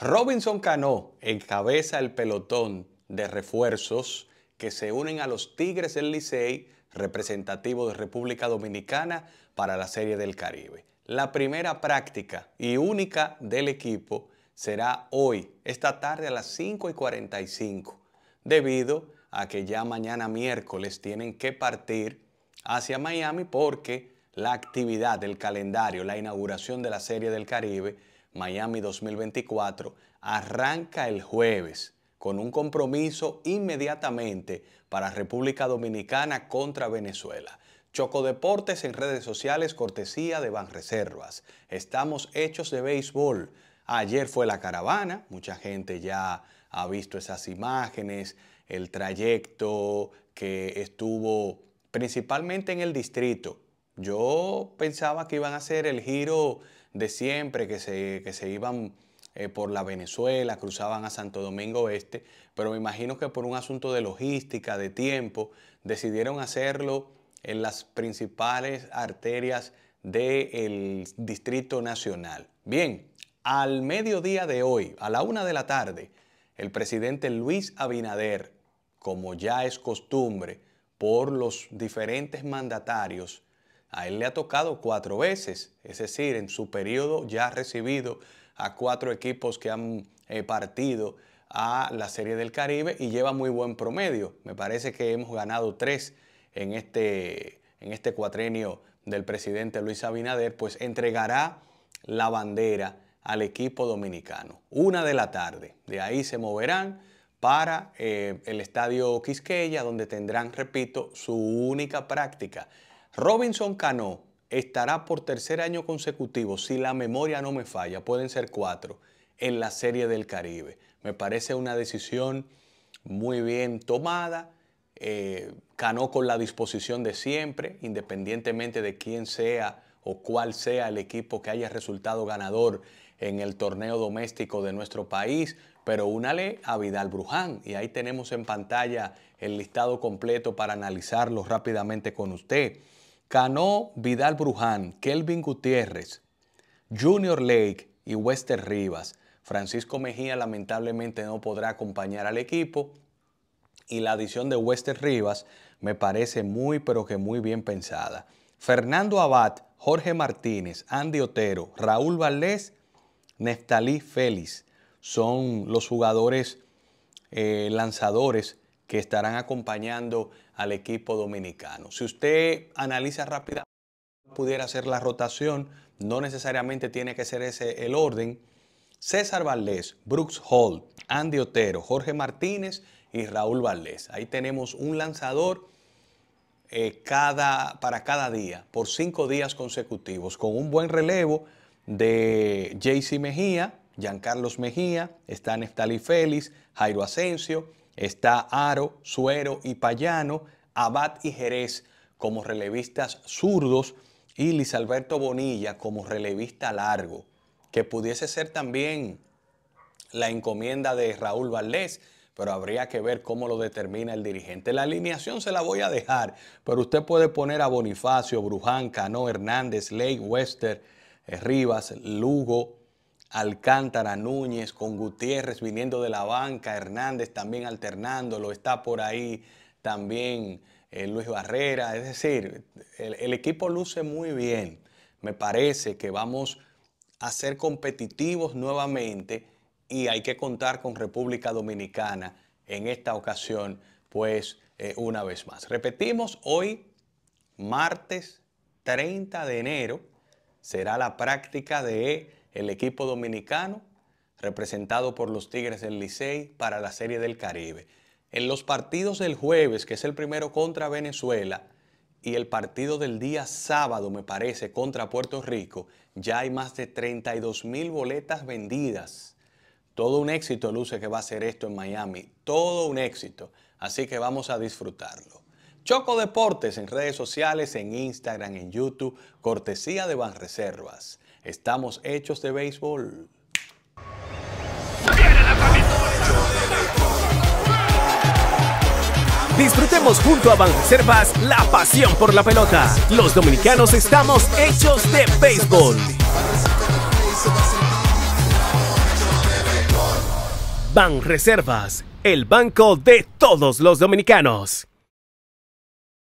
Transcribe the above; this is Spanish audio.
Robinson Cano encabeza el pelotón de refuerzos que se unen a los Tigres del Licey, representativo de República Dominicana, para la Serie del Caribe. La primera práctica y única del equipo será hoy, esta tarde a las 5 y 45, debido a que ya mañana miércoles tienen que partir hacia Miami porque la actividad del calendario, la inauguración de la Serie del Caribe, Miami 2024, arranca el jueves con un compromiso inmediatamente para República Dominicana contra Venezuela. Choco Deportes en redes sociales, cortesía de Banreservas. Estamos hechos de béisbol. Ayer fue la caravana, mucha gente ya ha visto esas imágenes, el trayecto que estuvo principalmente en el distrito. Yo pensaba que iban a ser el giro de siempre, que se, que se iban eh, por la Venezuela, cruzaban a Santo Domingo Este, pero me imagino que por un asunto de logística, de tiempo, decidieron hacerlo en las principales arterias del Distrito Nacional. Bien, al mediodía de hoy, a la una de la tarde, el presidente Luis Abinader, como ya es costumbre por los diferentes mandatarios, a él le ha tocado cuatro veces, es decir, en su periodo ya recibido a cuatro equipos que han eh, partido a la Serie del Caribe y lleva muy buen promedio. Me parece que hemos ganado tres en este, en este cuatrenio del presidente Luis Abinader, pues entregará la bandera al equipo dominicano. Una de la tarde. De ahí se moverán para eh, el estadio Quisqueya, donde tendrán, repito, su única práctica. Robinson Cano estará por tercer año consecutivo, si la memoria no me falla, pueden ser cuatro, en la Serie del Caribe. Me parece una decisión muy bien tomada. Eh, Cano con la disposición de siempre, independientemente de quién sea o cuál sea el equipo que haya resultado ganador en el torneo doméstico de nuestro país, pero únale a Vidal Bruján. Y ahí tenemos en pantalla el listado completo para analizarlo rápidamente con usted. Cano Vidal Bruján, Kelvin Gutiérrez, Junior Lake y Wester Rivas. Francisco Mejía lamentablemente no podrá acompañar al equipo y la adición de Wester Rivas me parece muy pero que muy bien pensada. Fernando Abad, Jorge Martínez, Andy Otero, Raúl Valdés, Neftalí Félix son los jugadores eh, lanzadores que estarán acompañando al equipo dominicano. Si usted analiza rápidamente, pudiera hacer la rotación, no necesariamente tiene que ser ese el orden. César Valdés, Brooks Hall, Andy Otero, Jorge Martínez y Raúl Valdés. Ahí tenemos un lanzador eh, cada, para cada día, por cinco días consecutivos, con un buen relevo de JC Mejía, Giancarlos Mejía, Stan Félix, Jairo Asensio, Está Aro, Suero y Payano, Abad y Jerez como relevistas zurdos y Luis Alberto Bonilla como relevista largo, que pudiese ser también la encomienda de Raúl Valdés, pero habría que ver cómo lo determina el dirigente. La alineación se la voy a dejar, pero usted puede poner a Bonifacio, Bruján, Cano, Hernández, Ley, Wester, eh, Rivas, Lugo, Alcántara, Núñez, con Gutiérrez viniendo de la banca, Hernández también alternándolo, está por ahí también eh, Luis Barrera, es decir, el, equipo luce muy bien. Me parece que vamos a ser competitivos nuevamente y hay que contar con República Dominicana en esta ocasión, pues eh, una vez más. Repetimos, hoy, martes 30 de enero, será la práctica de el equipo dominicano, representado por los Tigres del Licey, para la Serie del Caribe. En los partidos del jueves, que es el primero contra Venezuela, y el partido del día sábado, me parece, contra Puerto Rico, ya hay más de 32 mil boletas vendidas. Todo un éxito luce que va a ser esto en Miami, todo un éxito. Así que vamos a disfrutarlo. Choco Deportes en redes sociales, en Instagram, en YouTube, cortesía de Banreservas. Estamos hechos de béisbol. Disfrutemos junto a Banreservas la pasión por la pelota. Los dominicanos estamos hechos de béisbol. Banreservas, el banco de todos los dominicanos.